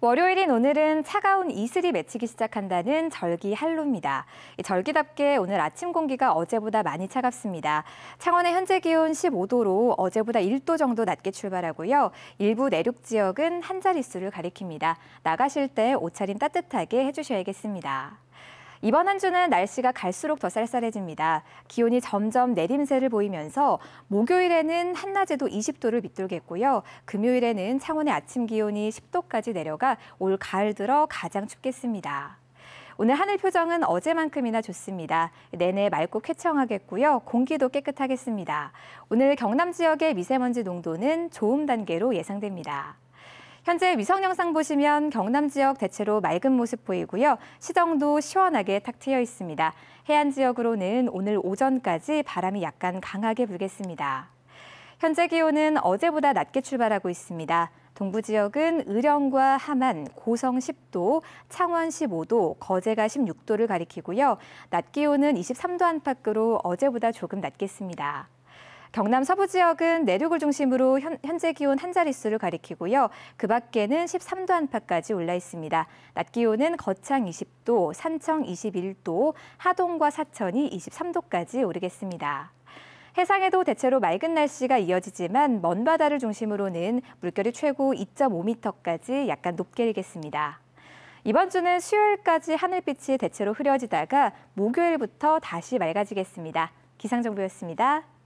월요일인 오늘은 차가운 이슬이 맺히기 시작한다는 절기 한로입니다. 절기답게 오늘 아침 공기가 어제보다 많이 차갑습니다. 창원의 현재 기온 15도로 어제보다 1도 정도 낮게 출발하고요. 일부 내륙 지역은 한 자릿수를 가리킵니다. 나가실 때 옷차림 따뜻하게 해주셔야겠습니다. 이번 한 주는 날씨가 갈수록 더 쌀쌀해집니다. 기온이 점점 내림세를 보이면서 목요일에는 한낮에도 20도를 밑돌겠고요. 금요일에는 창원의 아침 기온이 10도까지 내려가 올 가을 들어 가장 춥겠습니다. 오늘 하늘 표정은 어제만큼이나 좋습니다. 내내 맑고 쾌청하겠고요. 공기도 깨끗하겠습니다. 오늘 경남 지역의 미세먼지 농도는 좋음 단계로 예상됩니다. 현재 위성 영상 보시면 경남 지역 대체로 맑은 모습 보이고요. 시정도 시원하게 탁 트여 있습니다. 해안 지역으로는 오늘 오전까지 바람이 약간 강하게 불겠습니다. 현재 기온은 어제보다 낮게 출발하고 있습니다. 동부 지역은 의령과 함안, 고성 10도, 창원 15도, 거제가 16도를 가리키고요. 낮 기온은 23도 안팎으로 어제보다 조금 낮겠습니다. 경남 서부 지역은 내륙을 중심으로 현, 재 기온 한 자릿수를 가리키고요. 그 밖에는 13도 안팎까지 올라 있습니다. 낮 기온은 거창 20도, 산청 21도, 하동과 사천이 23도까지 오르겠습니다. 해상에도 대체로 맑은 날씨가 이어지지만 먼 바다를 중심으로는 물결이 최고 2.5m까지 약간 높게 일겠습니다. 이번 주는 수요일까지 하늘빛이 대체로 흐려지다가 목요일부터 다시 맑아지겠습니다. 기상정보였습니다.